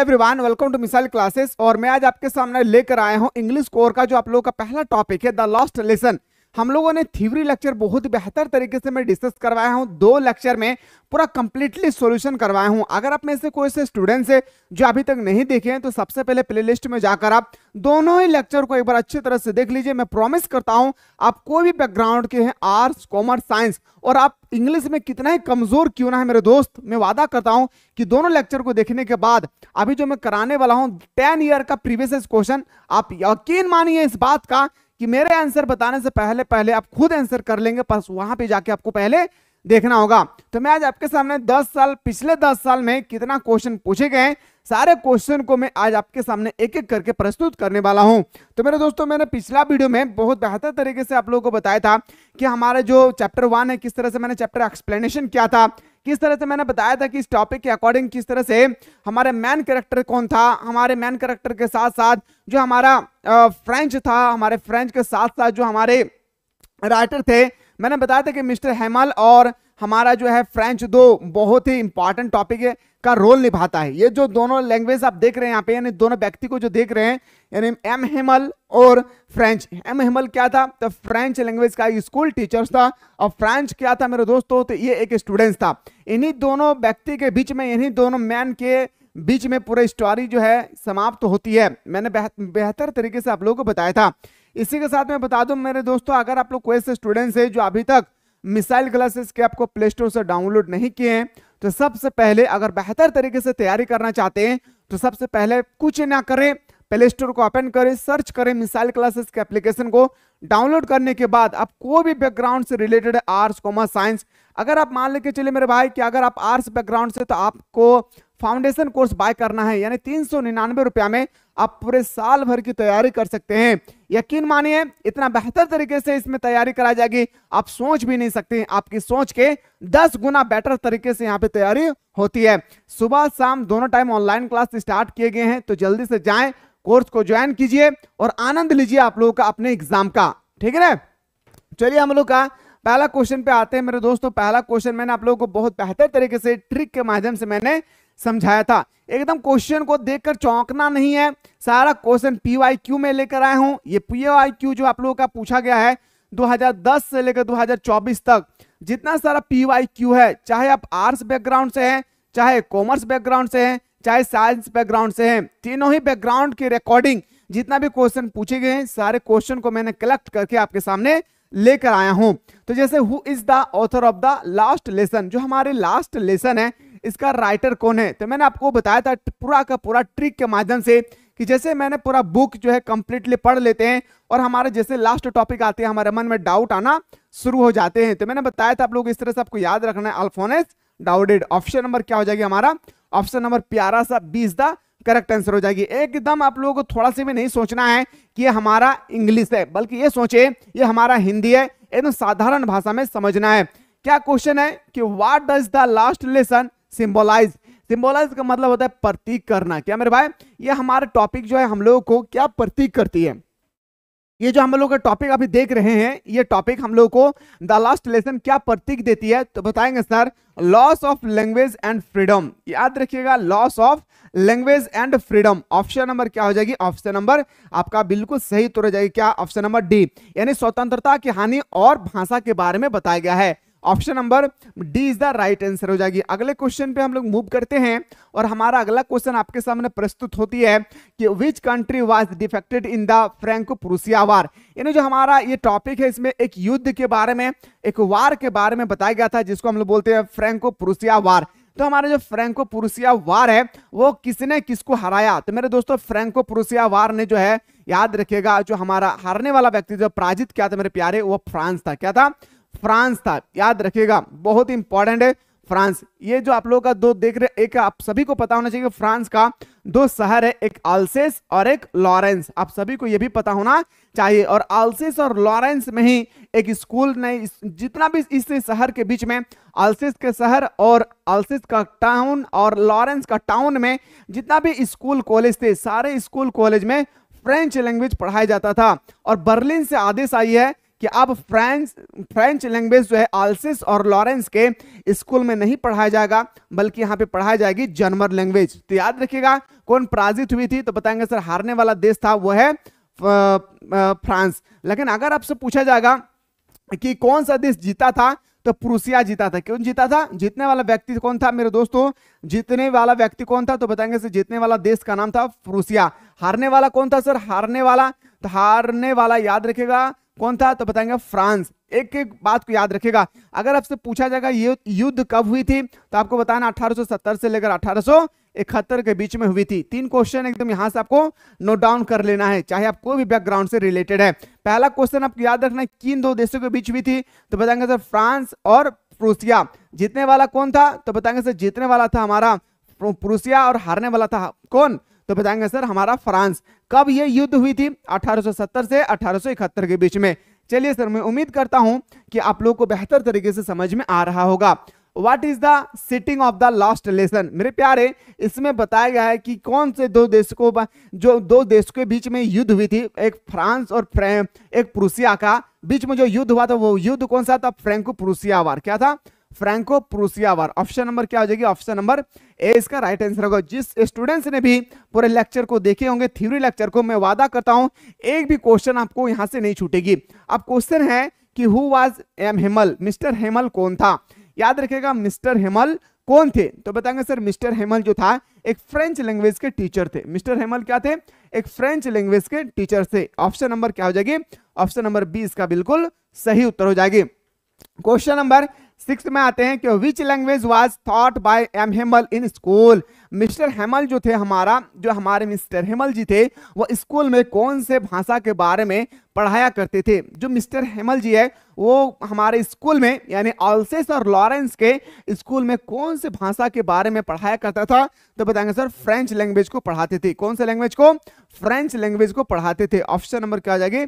Everyone welcome to missile classes और मैं आज आपके सामने लेकर आया हूं इंग्लिश कोर का जो आप लोगों का पहला टॉपिक है द लॉस्ट लेसन हम लोगों ने थ्योरी लेक्चर बहुत बेहतर तरीके से मैं डिस्कस करवाया हूँ दो लेक्चर में पूरा कंप्लीटली सॉल्यूशन करवाया हूँ अगर आप में से कोई से स्टूडेंट्स है जो अभी तक नहीं देखे हैं तो सबसे पहले प्लेलिस्ट में जाकर आप दोनों ही लेक्चर को एक बार अच्छी तरह से देख लीजिए मैं प्रॉमिस करता हूँ आप कोई भी बैकग्राउंड के हैं आर्ट्स कॉमर्स साइंस और आप इंग्लिश में कितना ही कमजोर क्यों ना है मेरे दोस्त मैं वादा करता हूँ कि दोनों लेक्चर को देखने के बाद अभी जो मैं कराने वाला हूँ टेन ईयर का प्रीवियस क्वेश्चन आप यकीन मानिए इस बात का कि मेरे आंसर बताने से पहले पहले आप खुद आंसर कर लेंगे बस वहां पे जाके आपको पहले देखना होगा तो मैं आज आपके सामने 10 साल पिछले 10 साल में कितना क्वेश्चन पूछे गए सारे क्वेश्चन को मैं आज आपके सामने एक एक करके प्रस्तुत करने वाला हूं तो मेरे दोस्तों मैंने पिछला वीडियो में बहुत बेहतर तरीके से आप लोगों को बताया था कि हमारे जो चैप्टर वन है किस तरह से मैंने चैप्टर एक्सप्लेनेशन किया था किस तरह से मैंने बताया था कि इस टॉपिक के अकॉर्डिंग किस तरह से हमारे मैन करेक्टर कौन था हमारे मैन करेक्टर के साथ साथ जो हमारा फ्रेंच था हमारे फ्रेंच के साथ साथ जो हमारे राइटर थे मैंने बताया था कि मिस्टर हेमल और हमारा जो है फ्रेंच दो बहुत ही इंपॉर्टेंट टॉपिक है का रोल निभाता है ये जो दोनों लैंग्वेज आप देख रहे हैं यहाँ पे यानी दोनों व्यक्ति को जो देख रहे हैं यानी एम हेमल और फ्रेंच एम हेमल क्या था तो फ्रेंच लैंग्वेज का स्कूल टीचर्स था और फ्रेंच क्या था मेरे दोस्तों तो ये एक स्टूडेंट था इन्हीं दोनों व्यक्ति के बीच में इन्हीं दोनों मैन के बीच में पूरी स्टोरी जो है समाप्त तो होती है मैंने बेहतर तरीके से आप लोगों को बताया था इसी के साथ मैं बता दूं मेरे दोस्तों अगर आप लोग कोई ऐसे स्टूडेंट्स हैं जो अभी तक मिसाइल क्लासेस के आपको प्ले स्टोर से डाउनलोड नहीं किए हैं तो सबसे पहले अगर बेहतर तरीके से तैयारी करना चाहते हैं तो सबसे पहले कुछ ना करें प्ले स्टोर को ओपन करें सर्च करें मिसाइल क्लासेस के एप्लीकेशन को डाउनलोड करने के बाद आप कोई भी बैकग्राउंड से रिलेटेड आर्ट्स कॉमर्स साइंस अगर आप मान लेके चले मेरे भाई कि अगर आप आर्ट्स बैकग्राउंड से तो आपको फाउंडेशन कोर्स बाय करना है यानी तीन सौ निन्यानवे रुपया में आप पूरे साल भर की तैयारी कर सकते हैं यकीन मानिए इतना बेहतर तरीके से इसमें तैयारी कराई जाएगी आप सोच भी नहीं सकते आपकी सोच के दस गुना बेटर तरीके से यहाँ पे तैयारी होती है सुबह शाम दोनों टाइम ऑनलाइन क्लास स्टार्ट किए गए हैं तो जल्दी से जाए कोर्स को ज्वाइन कीजिए और आनंद लीजिए आप लोगों का अपने एग्जाम का ठीक है ना चलिए हम लोग का पहला क्वेश्चन पे आते हैं मेरे दोस्तों पहला क्वेश्चन मैंने आप लोगों को बहुत बेहतर तरीके से ट्रिक के माध्यम से मैंने समझाया था एकदम क्वेश्चन को देखकर चौंकना नहीं है सारा क्वेश्चन पीवाईक्यू में लेकर आया हूं ये पीवाईक्यू जो आप लोगों का पूछा गया है 2010 से लेकर 2024 तक जितना सारा पीवाईक्यू है चाहे आप आर्ट्स बैकग्राउंड से हैं चाहे कॉमर्स बैकग्राउंड से हैं चाहे साइंस बैकग्राउंड से हैं तीनों ही बैकग्राउंड के रिकॉर्डिंग जितना भी क्वेश्चन पूछे गए हैं सारे क्वेश्चन को मैंने कलेक्ट करके आपके सामने लेकर आया हूं तो जैसे who is the author of the last lesson जो हमारे लास्ट लेसन है इसका राइटर कौन है तो मैंने आपको बताया था पूरा का पूरा ट्रिक के माध्यम से कि जैसे मैंने पूरा बुक जो है कंप्लीटली पढ़ लेते हैं और हमारे जैसे लास्ट टॉपिक आते हैं हमारे मन में डाउट आना शुरू हो जाते हैं तो मैंने बताया था आप लोग इस तरह से आपको याद रखना है अल्फोनेस डाउटेड ऑप्शन नंबर क्या हो जाएगी हमारा ऑप्शन नंबर प्यारा सा बीस द करेक्ट आंसर हो जाएगी एकदम आप लोगों को थोड़ा सा भी नहीं सोचना है कि ये हमारा इंग्लिश है बल्कि ये सोचे ये हमारा हिंदी है एकदम साधारण भाषा में समझना है क्या क्वेश्चन है कि what does the last lesson symbolise symbolise का मतलब होता है प्रतीक करना क्या मेरे भाई ये हमारा टॉपिक जो है हम लोगों को क्या प्रतीक करती है ये जो हम लोग का टॉपिक अभी देख रहे हैं ये टॉपिक हम लोग को द लास्ट लेसन क्या प्रतीक देती है तो बताएंगे sir loss of language and freedom याद रखिएगा loss of language and freedom option number क्या हो जाएगी ऑप्शन नंबर आपका बिल्कुल सही तो रह जाएगी क्या ऑप्शन नंबर डी यानी स्वतंत्रता की हानि और भाषा के बारे में बताया गया है option number D is the right answer हो जाएगी अगले क्वेश्चन पे हम लोग मूव करते हैं और हमारा अगला क्वेश्चन आपके सामने प्रस्तुत होती है कि which country was defected in the Franco Prussia war यानी जो हमारा ये टॉपिक है इसमें एक युद्ध के बारे में एक वार के बारे में बताया गया था जिसको हम लोग बोलते हैं फ्रेंको प्रूसिया वार तो हमारे जो फ्रेंको पुरुषिया वार है वो किसने किसको हराया तो मेरे दोस्तों फ्रेंको पुरुषिया वार ने जो है याद रखेगा जो हमारा हारने वाला व्यक्ति जो पराजित किया था मेरे प्यारे वो फ्रांस था क्या था फ्रांस था याद रखिएगा बहुत इंपॉर्टेंट है फ्रांस ये जो आप लोगों का दो देख रहे एक आप सभी को पता होना चाहिए फ्रांस का दो शहर है एक आल्सेस और एक लॉरेंस आप सभी को ये भी पता होना चाहिए और आल्सेस और लॉरेंस में ही एक स्कूल नहीं जितना भी इस शहर के बीच में आल्सेस के शहर और आल्सेस का टाउन और लॉरेंस का टाउन में जितना भी स्कूल कॉलेज थे सारे स्कूल कॉलेज में फ्रेंच लैंग्वेज पढ़ाया जाता था और बर्लिन से आदेश आई है कि अब फ्रेंच फ्रेंच लैंग्वेज जो है आलसिस और लॉरेंस के स्कूल में नहीं पढ़ाया जाएगा बल्कि यहाँ पे पढ़ाई जाएगी जर्मन लैंग्वेज तो याद रखिएगा कौन पराजित हुई थी तो बताएंगे सर हारने वाला देश था वो है फ्रांस लेकिन अगर आपसे पूछा जाएगा कि कौन सा देश जीता था तो प्रूसिया जीता था क्यों जीता था जीतने वाला व्यक्ति कौन था मेरे दोस्तों जीतने वाला व्यक्ति कौन था तो बताएंगे सर जीतने वाला देश का नाम था प्रूसिया हारने वाला कौन था सर हारने वाला तो हारने वाला याद रखेगा कौन था तो बताएंगे फ्रांस एक एक बात को याद रखेगा अगर आपसे पूछा जाएगा ये युद्ध कब हुई थी तो आपको बताना 1870 से लेकर अठारह इकहत्तर के बीच में हुई थी तीन क्वेश्चन एकदम यहाँ से आपको नोट डाउन कर लेना है चाहे आप कोई भी बैकग्राउंड से रिलेटेड है पहला क्वेश्चन आपको याद रखना है किन दो देशों के बीच हुई थी तो बताएंगे सर फ्रांस और प्रूसिया जीतने वाला कौन था तो बताएंगे सर जीतने वाला था हमारा प्रूसिया और हारने वाला था कौन तो बताएंगे सर हमारा फ्रांस कब ये युद्ध हुई थी 1870 से 1871 के बीच में चलिए सर मैं उम्मीद करता हूं कि आप लोगों को बेहतर तरीके से समझ में आ रहा होगा what is the sitting of the last lesson मेरे प्यारे इसमें बताया गया है कि कौन से दो देश को जो दो देश के बीच में युद्ध हुई थी एक फ्रांस और फ्रें एक प्रूसिया का बीच में जो युद्ध हुआ था वो युद्ध कौन सा था फ्रेंको प्रूसिया वार क्या था फ्रैंको प्रूसियावार ऑप्शन नंबर क्या हो जाएगी ऑप्शन नंबर ए इसका राइट आंसर होगा जिस स्टूडेंट्स ने भी पूरे लेक्चर को देखे होंगे थ्योरी लेक्चर को मैं वादा करता हूं एक भी क्वेश्चन आपको यहां से नहीं छूटेगी अब क्वेश्चन है कि who was M Hamel mister Hamel कौन था याद रखेगा मिस्टर हेमल कौन थे तो बताएंगे सर मिस्टर हेमल जो था एक फ्रेंच लैंग्वेज के टीचर थे मिस्टर हेमल क्या थे एक फ्रेंच लैंग्वेज के टीचर थे ऑप्शन नंबर क्या हो जाएगी ऑप्शन नंबर बी इसका बिल्कुल सही उत्तर हो जाएगी क्वेश्चन नंबर सिक्स में आते हैं कि which language was thought by M Hamel in school mister Hamel जो थे हमारा जो हमारे मिस्टर हेमल जी थे वो स्कूल में कौन से भाषा के बारे में पढ़ाया करते थे जो मिस्टर हेमल जी है वो हमारे स्कूल में यानी ऑल्सेस और लॉरेंस के स्कूल में कौन से भाषा के बारे में पढ़ाया करता था तो बताएंगे सर फ्रेंच लैंग्वेज को पढ़ाते थे कौन से लैंग्वेज को फ्रेंच लैंग्वेज को पढ़ाते थे ऑप्शन नंबर क्या आ जाएगी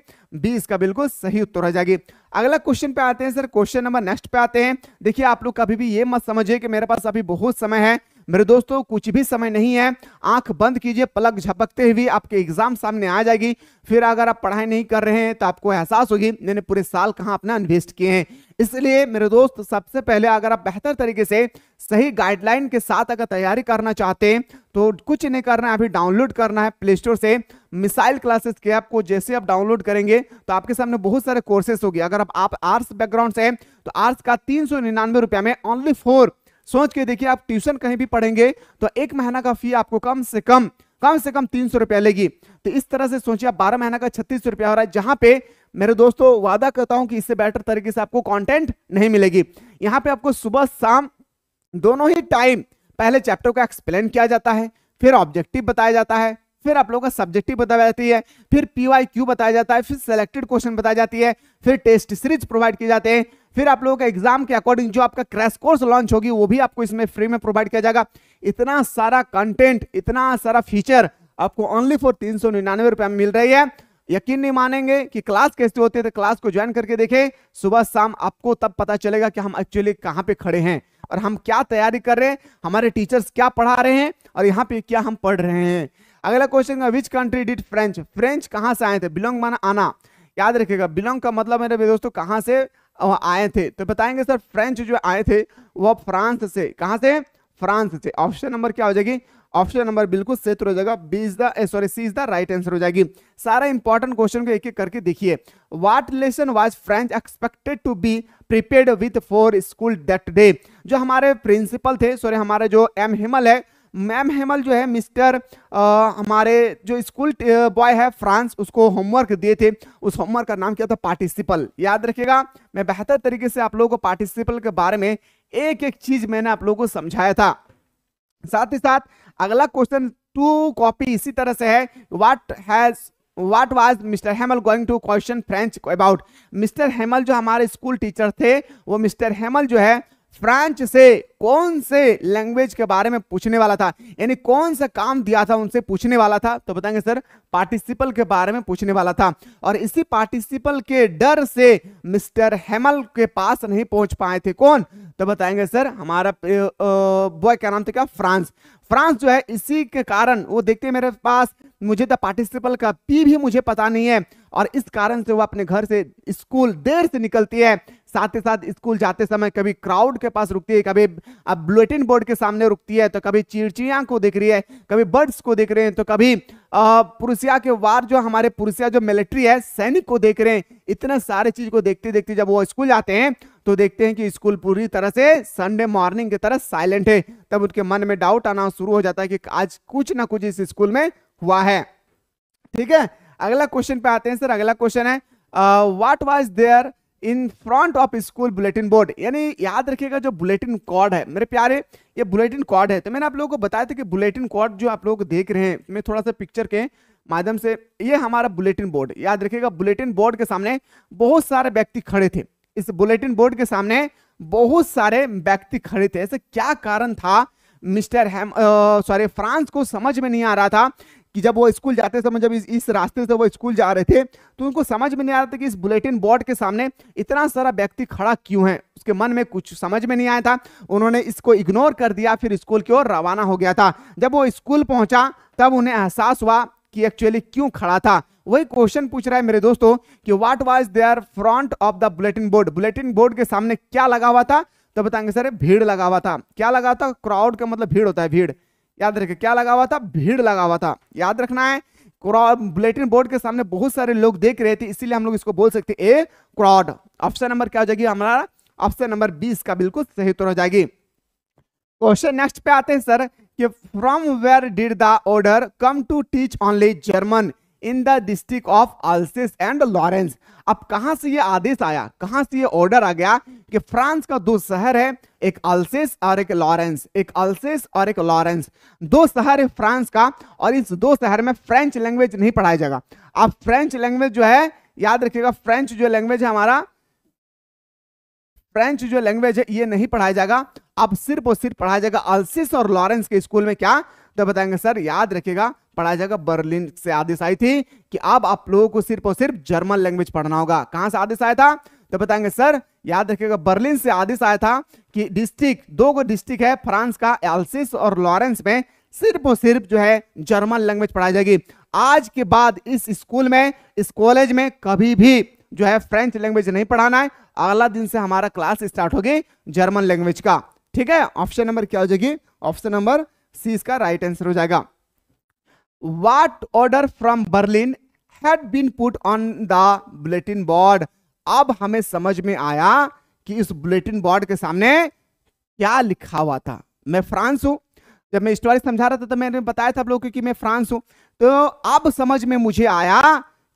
बी इसका बिल्कुल सही उत्तर हो जाएगी अगला क्वेश्चन पे आते हैं सर क्वेश्चन नंबर नेक्स्ट पे आते हैं देखिए आप लोग कभी भी ये मत समझिए कि मेरे पास अभी बहुत समय है मेरे दोस्तों कुछ भी समय नहीं है आंख बंद कीजिए पलक झपकते हुए आपके एग्जाम सामने आ जाएगी फिर अगर आप पढ़ाई नहीं कर रहे हैं तो आपको एहसास होगी मैंने पूरे साल कहाँ अपना इन्वेस्ट किए हैं इसलिए मेरे दोस्त सबसे पहले अगर आप बेहतर तरीके से सही गाइडलाइन के साथ अगर तैयारी करना चाहते हैं तो कुछ नहीं करना है अभी डाउनलोड करना है प्ले स्टोर से मिसाइल क्लासेस के ऐप को जैसे आप डाउनलोड करेंगे तो आपके सामने बहुत सारे कोर्सेस होगी अगर आप, आर्ट्स बैकग्राउंड से हैं तो आर्ट्स का तीन सौ निन्यानवे रुपया में ओनली फोर सोच के देखिए आप ट्यूशन कहीं भी पढ़ेंगे तो एक महीना का फी आपको कम से कम कम से कम तीन सौ रुपया लेगी तो इस तरह से सोचिए आप बारह महीना का छत्तीस सौ रुपया हो रहा है जहां पे मेरे दोस्तों वादा करता हूं कि इससे बेटर तरीके से आपको कंटेंट नहीं मिलेगी यहाँ पे आपको सुबह शाम दोनों ही टाइम पहले चैप्टर को एक्सप्लेन किया जाता है फिर ऑब्जेक्टिव बताया जाता है फिर आप लोगों का सब्जेक्टिव बताया जाती है फिर पी क्यू बताया जाता है फिर सिलेक्टेड क्वेश्चन बताया जाती है फिर टेस्ट सीरीज प्रोवाइड किए जाते हैं फिर आप लोगों का एग्जाम के अकॉर्डिंग जो आपका क्रैश कोर्स लॉन्च होगी वो भी आपको इसमें फ्री में प्रोवाइड किया जाएगा इतना सारा कंटेंट इतना सारा फीचर आपको ओनली फॉर तीन सौ निन्यानवे रुपए मिल रही है यकीन नहीं मानेंगे कि क्लास कैसे होते थे क्लास तो को ज्वाइन करके देखें सुबह शाम आपको तब पता चलेगा कि हम एक्चुअली कहाँ पे खड़े हैं और हम क्या तैयारी कर रहे हैं हमारे टीचर्स क्या पढ़ा रहे हैं और यहाँ पे क्या हम पढ़ रहे हैं अगला question which country did French French कहां से आए थे बिलोंग माना आना याद रखिएगा बिलोंग का मतलब मेरे दोस्तों कहाँ से आए थे तो बताएंगे सर फ्रेंच जो आए थे वह फ्रांस से कहाँ से फ्रांस से ऑप्शन नंबर क्या हो जाएगी ऑप्शन नंबर बिल्कुल क्षेत्र हो जाएगा B is the sorry C is the right answer हो जाएगी सारा इंपॉर्टेंट क्वेश्चन को एक एक करके देखिए what lesson was French expected to be prepared with for school that day जो हमारे प्रिंसिपल थे सॉरी हमारे जो एम हिमल है मैम हेमल जो है मिस्टर आ, हमारे जो स्कूल बॉय है फ्रांस उसको होमवर्क दिए थे उस होमवर्क का नाम क्या था पार्टिसिपल याद रखिएगा मैं बेहतर तरीके से आप लोगों को पार्टिसिपल के बारे में एक एक चीज मैंने आप लोगों को समझाया था साथ ही साथ अगला क्वेश्चन टू कॉपी इसी तरह से है what has what was mister Hamel going to question French about mister Hamel जो हमारे स्कूल टीचर थे वो मिस्टर हेमल जो है फ्रांच से कौन से लैंग्वेज के बारे में पूछने वाला था यानी कौन सा काम दिया था उनसे पूछने वाला था तो बताएंगे सर पार्टिसिपल के बारे में पूछने वाला था और इसी पार्टिसिपल के डर से मिस्टर हेमल के पास नहीं पहुंच पाए थे कौन तो बताएंगे सर हमारा बॉय क्या नाम था क्या फ्रांस फ्रांस जो है इसी के कारण वो देखते मेरे पास मुझे तो पार्टिसिपल का पी भी मुझे पता नहीं है और इस कारण से वो अपने घर से स्कूल देर से निकलती है साथ ही साथ स्कूल जाते समय कभी क्राउड के पास रुकती है कभी अब बुलेटिन बोर्ड के सामने रुकती है तो कभी चिड़चिड़िया को देख रही है कभी बर्ड्स को देख रहे हैं तो कभी पुरुषिया के वार जो हमारे पुरुषिया जो मिलिट्री है सैनिक को देख रहे हैं इतने सारे चीज को देखते देखते जब वो स्कूल जाते हैं तो देखते हैं कि स्कूल पूरी तरह से संडे मॉर्निंग की तरह साइलेंट है तब उनके मन में डाउट आना शुरू हो जाता है कि आज कुछ ना कुछ इस स्कूल में हुआ है ठीक है अगला क्वेश्चन पे आते हैं सर अगला क्वेश्चन है what was there in front of school bulletin board यानी याद रखिएगा जो बुलेटिन कॉर्ड है मेरे प्यारे ये बुलेटिन कॉर्ड है तो मैंने आप लोगों को बताया था कि बुलेटिन कॉर्ड जो आप लोग देख रहे हैं मैं थोड़ा सा पिक्चर के माध्यम से ये हमारा बुलेटिन बोर्ड याद रखिएगा बुलेटिन बोर्ड के सामने बहुत सारे व्यक्ति खड़े थे इस बुलेटिन बोर्ड के सामने बहुत सारे व्यक्ति खड़े थे ऐसे क्या कारण था मिस्टर हेम सॉरी फ्रांस को समझ में नहीं आ रहा था कि जब वो स्कूल जाते समय जब इस, इस रास्ते से वो स्कूल जा रहे थे तो उनको समझ में नहीं आ रहा था कि इस बुलेटिन बोर्ड के सामने इतना सारा व्यक्ति खड़ा क्यों है उसके मन में कुछ समझ में नहीं आया था उन्होंने इसको इग्नोर कर दिया फिर स्कूल की ओर रवाना हो गया था जब वो स्कूल पहुंचा तब उन्हें एहसास हुआ कि एक्चुअली क्यों खड़ा था वही क्वेश्चन पूछ रहा है मेरे दोस्तों कि what was there front of the bulletin board bulletin board के सामने क्या लगा हुआ था तो बताएंगे सर भीड़ लगा हुआ था क्या लगा था क्राउड का मतलब भीड़ होता है भीड़ याद रखे क्या लगा हुआ था भीड़ लगा हुआ था याद रखना है बुलेटिन बोर्ड के सामने बहुत सारे लोग देख रहे थे इसीलिए हम लोग इसको बोल सकते ए क्रॉड ऑप्शन नंबर क्या हो जाएगी हमारा ऑप्शन नंबर बीस का बिल्कुल सही उत्तर हो जाएगी क्वेश्चन नेक्स्ट पे आते हैं सर कि from where did the order come to teach only German in the district of Alsace and Lorraine अब कहां से ये आदेश आया कहां से ये ऑर्डर आ गया कि फ्रांस का दो शहर है एक अल्सिस और एक लॉरेंस एक अल्सिस और एक लॉरेंस दो शहर है फ्रांस का और इस दो शहर में फ्रेंच लैंग्वेज नहीं पढ़ाया जाएगा अब फ्रेंच लैंग्वेज जो है याद रखिएगा फ्रेंच जो लैंग्वेज है हमारा फ्रेंच जो लैंग्वेज है ये नहीं पढ़ाया जाएगा अब सिर्फ और सिर्फ पढ़ाया जाएगा अल्सिस और लॉरेंस के स्कूल में क्या तो बताएंगे सर याद रखिएगा पढ़ाई जाएगा बर्लिन से आदेश आई थी कि अब आप लोगों को सिर्फ और सिर्फ जर्मन लैंग्वेज पढ़ना होगा कहां से आदेश आया था तो बताएंगे सर याद रखिएगा बर्लिन से आदेश आया था कि डिस्ट्रिक्ट दो गो डिस्ट्रिक्ट है फ्रांस का एल्सिस और लॉरेंस में सिर्फ और सिर्फ जो है जर्मन लैंग्वेज पढ़ाई जाएगी आज के बाद इस स्कूल में इस कॉलेज में कभी भी जो है फ्रेंच लैंग्वेज नहीं पढ़ाना है अगला दिन से हमारा क्लास स्टार्ट होगी जर्मन लैंग्वेज का ठीक है ऑप्शन नंबर क्या हो जाएगी ऑप्शन नंबर सी इसका राइट आंसर हो जाएगा what order from Berlin had been put on the bulletin board अब हमें समझ में आया कि इस बुलेटिन बोर्ड के सामने क्या लिखा हुआ था मैं फ्रांस हूं जब मैं स्टोरी समझा रहा था तो मैंने बताया था आप लोगों को कि मैं फ्रांस हूं तो अब समझ में मुझे आया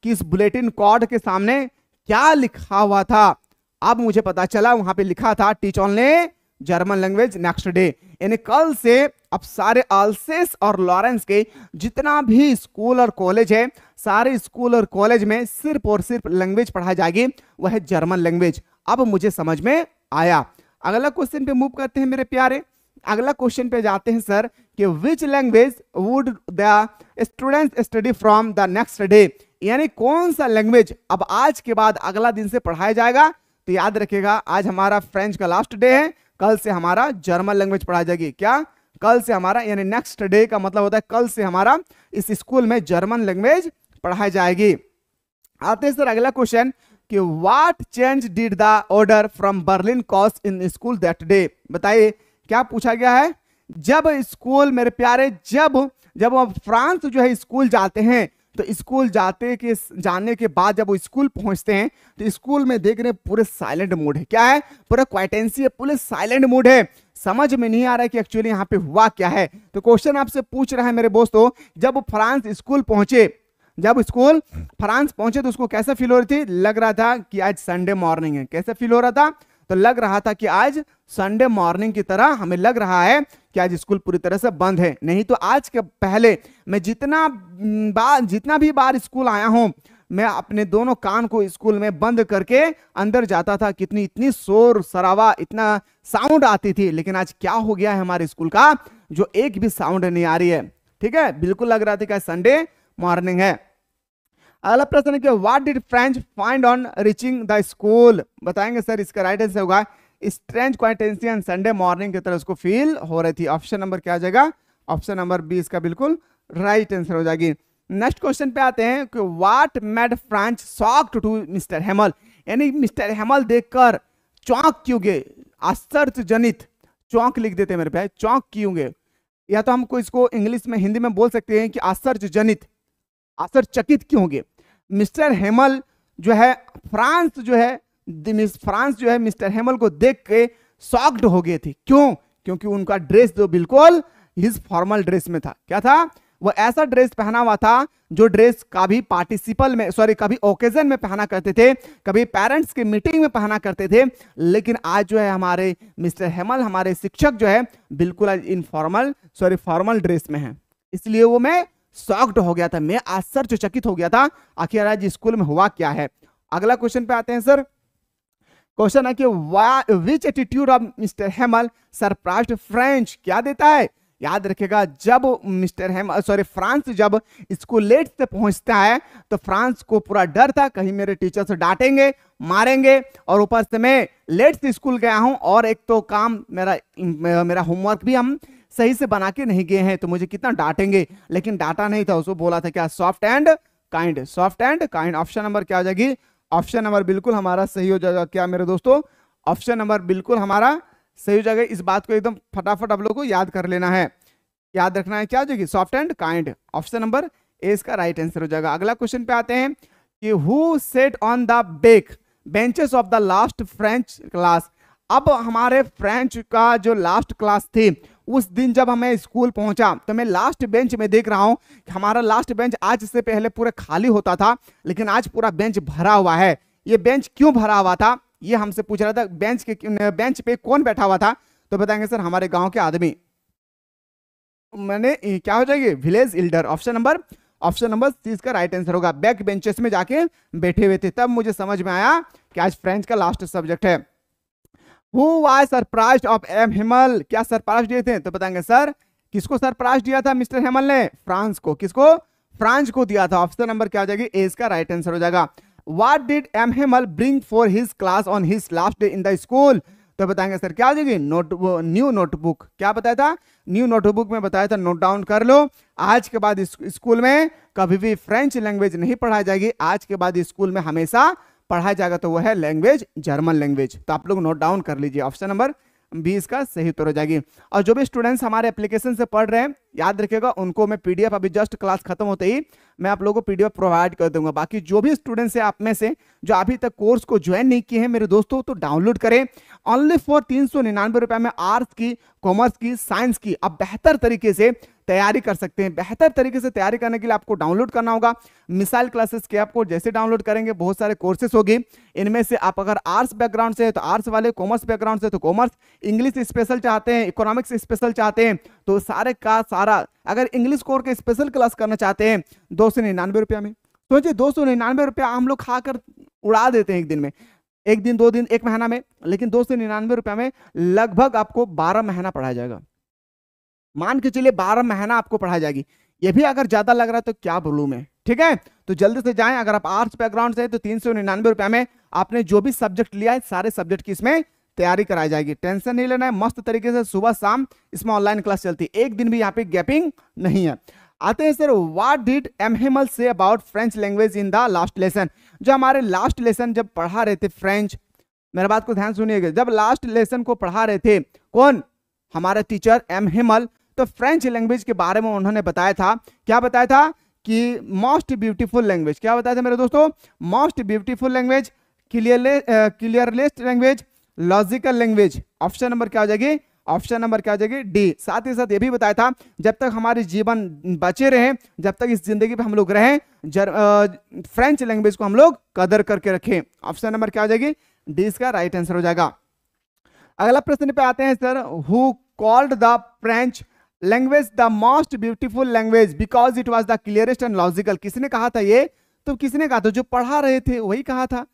कि इस बुलेटिन कॉर्ड के सामने क्या लिखा हुआ था अब मुझे पता चला वहां पे लिखा था teach only German language next day यानी कल से अब सारे अल्सेस और लॉरेंस के जितना भी स्कूल और कॉलेज है सारे स्कूल और कॉलेज में सिर्फ और सिर्फ लैंग्वेज पढ़ाई जाएगी वह है जर्मन लैंग्वेज अब मुझे समझ में आया अगला क्वेश्चन पे मूव करते हैं मेरे प्यारे अगला क्वेश्चन पे जाते हैं सर कि which language would the student study from the next day यानी कौन सा लैंग्वेज अब आज के बाद अगला दिन से पढ़ाया जाएगा तो याद रखिएगा आज हमारा फ्रेंच का लास्ट डे है कल से हमारा जर्मन लैंग्वेज पढ़ाई जाएगी क्या कल से हमारा यानी नेक्स्ट डे का मतलब होता है कल से हमारा इस स्कूल में जर्मन लैंग्वेज पढ़ाई जाएगी आते सर अगला क्वेश्चन कि what change did the order from Berlin cause in school that day बताइए क्या पूछा गया है जब स्कूल मेरे प्यारे जब जब हम फ्रांस जो है स्कूल जाते हैं तो स्कूल जाते के जाने के बाद जब वो स्कूल पहुंचते हैं तो स्कूल में देख रहे हैं पूरे साइलेंट मूड है क्या है पूरा क्वाइटेंसी है पूरे साइलेंट मूड है समझ में नहीं आ रहा है कि एक्चुअली यहाँ पे हुआ क्या है तो क्वेश्चन आपसे पूछ रहा है मेरे दोस्तों जब फ्रांस स्कूल पहुंचे जब स्कूल हम्म। फ्रांस पहुंचे तो उसको कैसे फील हो रही थी लग रहा था कि आज संडे मॉर्निंग है कैसे फील हो रहा था तो लग रहा था कि आज संडे मॉर्निंग की तरह हमें लग रहा है कि आज स्कूल पूरी तरह से बंद है नहीं तो आज के पहले मैं जितना हम्म, बार जितना भी बार स्कूल आया हूँ मैं अपने दोनों कान को स्कूल में बंद करके अंदर जाता था कितनी इतनी शोर शराबा इतना साउंड आती थी लेकिन आज क्या हो गया है हमारे स्कूल का जो एक भी साउंड नहीं आ रही है ठीक है बिल्कुल लग रहा था कि संडे मॉर्निंग है अगला प्रश्न है what did French find on reaching the school बताएंगे सर इसका राइट आंसर होगा स्ट्रेंज क्वाइटेंसियन संडे मॉर्निंग की तरह उसको फील हो रही थी ऑप्शन नंबर क्या आ जाएगा ऑप्शन नंबर बी इसका बिल्कुल राइट आंसर हो जाएगी नेक्स्ट क्वेश्चन पे आते हैं कि what made French shocked to mister Hamel यानी मिस्टर हेमल देखकर चौंक क्यों गए आश्चर्यजनित चौंक लिख देते मेरे भाई चौंक क्यों गए या तो हमको इसको इंग्लिश में हिंदी में बोल सकते हैं कि आश्चर्यजनित आश्चर्यचकित क्यों गए मिस्टर हेमल जो है फ्रांस जो है फ्रांस जो है मिस्टर हेमल को देख के सॉक्ड हो गए थे क्यों क्योंकि उनका ड्रेस जो तो बिल्कुल हिज फॉर्मल ड्रेस में था क्या था वह ऐसा ड्रेस पहना हुआ था जो ड्रेस कभी पार्टिसिपल में सॉरी कभी ओकेजन में पहना करते थे कभी पेरेंट्स के मीटिंग में पहना करते थे लेकिन आज जो है हमारे मिस्टर हेमल हमारे शिक्षक जो है बिल्कुल इनफॉर्मल सॉरी फॉर्मल ड्रेस में है इसलिए वो मैं शॉक्ड हो गया था मैं आश्चर्यचकित हो गया था आखिर आज स्कूल में हुआ क्या है अगला क्वेश्चन पे आते हैं सर क्वेश्चन है कि which attitude of mister Hamel surprise French क्या देता है याद रखेगा जब मिस्टर हेम सॉरी फ्रांस जब स्कूल लेट से पहुंचता है तो फ्रांस को पूरा डर था कहीं मेरे टीचर्स डांटेंगे मारेंगे और ऊपर से मैं लेट से स्कूल गया हूं और एक तो काम मेरा मेरा होमवर्क भी हम सही से बना के नहीं गए हैं तो मुझे कितना डांटेंगे लेकिन डाटा नहीं था उसको बोला था क्या soft and kind soft and kind option number क्या हो जाएगी ऑप्शन नंबर बिल्कुल हमारा सही हो जाएगा क्या मेरे दोस्तों ऑप्शन नंबर बिल्कुल हमारा सही हो जाएगा इस बात को एकदम फटाफट आप लोग को याद कर लेना है याद रखना है क्या हो जाएगी soft and kind option number A इसका राइट आंसर हो जाएगा अगला क्वेश्चन पे आते हैं कि who sat on the back benches of the last French class अब हमारे फ्रेंच का जो लास्ट क्लास थी उस दिन जब मैं स्कूल पहुंचा तो मैं लास्ट बेंच में देख रहा हूँ हमारा लास्ट बेंच आज से पहले पूरा खाली होता था लेकिन आज पूरा बेंच भरा हुआ है ये बेंच क्यों भरा हुआ था ये हमसे पूछ रहा था बेंच के बेंच पे कौन बैठा हुआ था तो बताएंगे सर हमारे गांव के आदमी मैंने क्या हो जाएगी village elder option number option number C इसका राइट आंसर होगा बैक बेंचेस में जाके बैठे हुए थे तब मुझे समझ में आया कि आज फ्रेंच का लास्ट सब्जेक्ट है who was surprise of M Hamel क्या सरप्राइज दिए थे तो बताएंगे सर किसको सरप्राइज दिया था मिस्टर हेमल ने फ्रांस को किसको फ्रांस को दिया था ऑप्शन नंबर क्या हो जाएगी ए इसका राइट आंसर हो जाएगा what did M Hamel bring for his class on his last day in the school तो बताएंगे सर क्या हो जाएगी नोट न्यू नोटबुक क्या बताया था न्यू नोटबुक में बताया था नोट डाउन कर लो आज के बाद स्कूल में कभी भी फ्रेंच लैंग्वेज नहीं पढ़ाई जाएगी आज के बाद स्कूल में हमेशा पढ़ाया जाएगा तो वो है लैंग्वेज जर्मन लैंग्वेज तो आप लोग नोट डाउन कर लीजिए ऑप्शन नंबर बी इसका सही उत्तर हो जाएगी और जो भी स्टूडेंट्स हमारे एप्लीकेशन से पढ़ रहे हैं याद रखिएगा उनको मैं पीडीएफ अभी जस्ट क्लास खत्म होते ही मैं आप लोगों को पीडीएफ प्रोवाइड कर दूंगा बाकी जो भी स्टूडेंट्स हैं आप में से जो अभी तक कोर्स को ज्वाइन नहीं किए हैं मेरे दोस्तों तो डाउनलोड करें ओनली फॉर तीन सौ निन्यानवे रुपये में आर्ट्स की कॉमर्स की साइंस की अब बेहतर तरीके से तैयारी कर सकते हैं बेहतर तरीके से तैयारी करने के लिए आपको डाउनलोड करना होगा मिसाइल क्लासेस के आपको जैसे डाउनलोड करेंगे बहुत सारे कोर्सेस होगी इनमें से आप अगर आर्ट्स बैकग्राउंड से तो आर्ट्स वाले कॉमर्स बैकग्राउंड से तो कॉमर्स इंग्लिश स्पेशल चाहते हैं इकोनॉमिक्स स्पेशल चाहते हैं तो सारे का सारा अगर इंग्लिश कोर के स्पेशल क्लास करना चाहते हैं दो सौ निन्यानवे रुपया में सोचिए दो सौ निन्यानवे रुपया हम लोग खाकर उड़ा देते हैं एक दिन में एक दिन दो दिन एक महीना में लेकिन दो सौ निन्यानवे रुपया में लगभग आपको बारह महीना पढ़ाया जाएगा मान के चलिए बारह महीना आपको पढ़ाई जाएगी ये भी अगर ज़्यादा लग रहा है तो क्या बोलूँ मैं ठीक है तो जल्दी से जाएं अगर आप आर्ट्स बैकग्राउंड से तो तीन सौ निन्यानवे रुपये में आपने जो भी सब्जेक्ट लिया है सारे सब्जेक्ट की इसमें तैयारी कराई जाएगी टेंशन नहीं लेना है मस्त तरीके से सुबह शाम इसमें ऑनलाइन क्लास चलती है एक दिन भी यहाँ पे गैपिंग नहीं है आते हैं sir what did M Hamel say about French language in the last lesson जो हमारे लास्ट लेसन जब पढ़ा रहे थे फ्रेंच मेरे बात को ध्यान सुनिएगा जब लास्ट लेसन को पढ़ा रहे थे कौन हमारे टीचर एम हेमल तो फ्रेंच लैंग्वेज के बारे में उन्होंने बताया था क्या बताया था कि मोस्ट ब्यूटीफुल लैंग्वेज क्या बताया था मेरे दोस्तों most beautiful language clearest language logical language option number क्या हो जाएगी ऑप्शन नंबर क्या हो जाएगी डी साथ ही साथ ये भी बताया था जब तक हमारे जीवन बचे रहे जब तक इस जिंदगी पे हम लोग रहें फ्रेंच लैंग्वेज को हम लोग कदर करके रखें ऑप्शन नंबर क्या हो जाएगी डी इसका राइट आंसर हो जाएगा अगला प्रश्न पे आते हैं sir who called the French language the most beautiful language because it was the clearest and logical किसने कहा था ये तो किसने कहा था जो पढ़ा रहे थे वही कहा था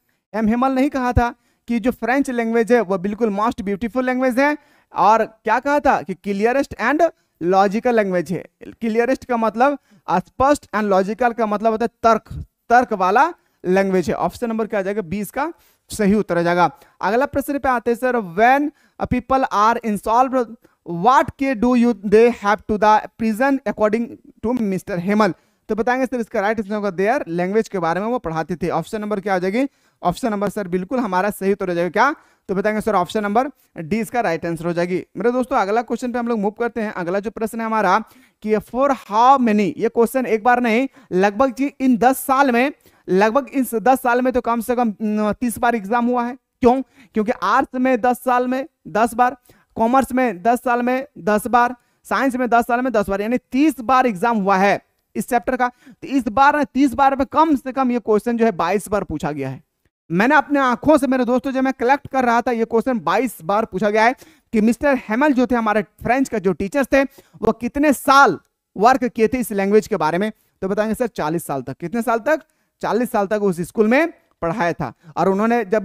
एम हेमल नहीं कहा था कि जो फ्रेंच लैंग्वेज है वो बिल्कुल मोस्ट ब्यूटीफुल लैंग्वेज है और क्या कहा था कि क्लियरेस्ट एंड लॉजिकल लैंग्वेज है क्लियरेस्ट का मतलब स्पष्ट एंड लॉजिकल का मतलब होता है तर्क तर्क वाला लैंग्वेज है ऑप्शन नंबर क्या आ जाएगा बीस का सही उत्तर आ जाएगा अगला प्रश्न पे आते हैं sir when people are enslaved what key do you they have to the prison according to mister Hamel तो बताएंगे सर इसका राइट आंसर होगा देयर लैंग्वेज के बारे में वो पढ़ाते थे ऑप्शन नंबर क्या हो जाएगी ऑप्शन नंबर सर बिल्कुल हमारा सही उत्तर हो जाएगा क्या तो बताएंगे सर ऑप्शन नंबर डी इसका राइट आंसर हो जाएगी मेरे दोस्तों अगला क्वेश्चन पे हम लोग मूव करते हैं अगला जो प्रश्न है हमारा कि फॉर हाउ मेनी ये क्वेश्चन एक बार नहीं लगभग जी इन दस साल में लगभग इन दस साल में तो कम से कम तीस बार एग्जाम हुआ है क्यों क्योंकि आर्ट्स में दस साल में दस बार कॉमर्स में दस साल में दस बार साइंस में दस साल में दस बार यानी तीस बार एग्जाम हुआ है इस चैप्टर का तो इस बार तीस बार में कम से कम ये क्वेश्चन जो है बाईस बार पूछा गया है मैंने अपने आंखों से मेरे दोस्तों जब मैं कलेक्ट कर रहा था ये क्वेश्चन बाईस बार पूछा गया है कि मिस्टर हेमल जो थे हमारे फ्रेंच का जो टीचर्स थे वो कितने साल वर्क किए थे इस लैंग्वेज के बारे में तो बताएंगे सर चालीस साल तक कितने साल तक चालीस साल तक उस स्कूल में पढ़ाया था और उन्होंने जब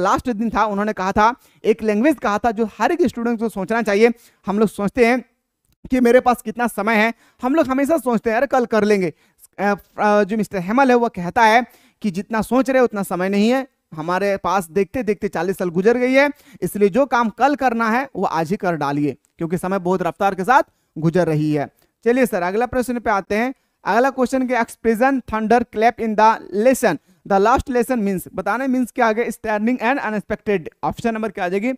लास्ट दिन था उन्होंने कहा था एक लैंग्वेज कहा था जो हर एक स्टूडेंट को सोचना चाहिए हम लोग सोचते हैं कि मेरे पास कितना समय है हम लोग हमेशा सोचते हैं अरे कल कर लेंगे जो मिस्टर हेमल है वह कहता है कि जितना सोच रहे उतना समय नहीं है हमारे पास देखते देखते चालीस साल गुजर गई है इसलिए जो काम कल करना है वो आज ही कर डालिए क्योंकि समय बहुत रफ्तार के साथ गुजर रही है चलिए सर अगला प्रश्न पे आते हैं अगला क्वेश्चन के expression thunder clap in the lesson the last lesson means बताने मीन्स क्या आ गया standing and unexpected option number क्या आ जाएगी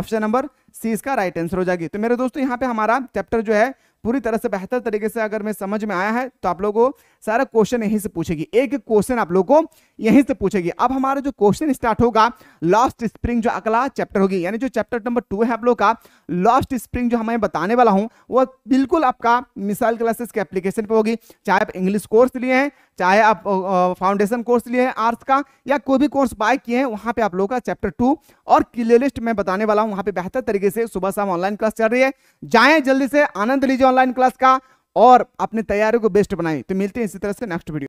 ऑप्शन नंबर सी इसका राइट आंसर हो जाएगी तो मेरे दोस्तों यहाँ पे हमारा चैप्टर जो है पूरी तरह से बेहतर तरीके से अगर मैं समझ में आया है तो आप लोगों को सारा क्वेश्चन यहीं से पूछेगी एक क्वेश्चन आप लोगों को यहीं से पूछेगी अब हमारा जो क्वेश्चन स्टार्ट होगा लॉस्ट स्प्रिंग जो अगला चैप्टर होगी यानी जो चैप्टर नंबर टू है आप लोग का लॉस्ट स्प्रिंग जो हमें बताने वाला हूँ वह बिल्कुल आपका मिसाइल क्लासेस के एप्लीकेशन पर होगी चाहे आप इंग्लिश कोर्स लिए हैं चाहे आप फाउंडेशन कोर्स लिए हैं आर्ट्स का या कोई भी कोर्स बाय किए हैं वहाँ पे आप लोगों का चैप्टर टू और क्लियर लिस्ट मैं बताने वाला हूँ वहाँ पे बेहतर तरीके से सुबह शाम ऑनलाइन क्लास चल रही है जाएं जल्दी से आनंद लीजिए ऑनलाइन क्लास का और अपने तैयारी को बेस्ट बनाएं तो मिलते हैं इसी तरह से नेक्स्ट वीडियो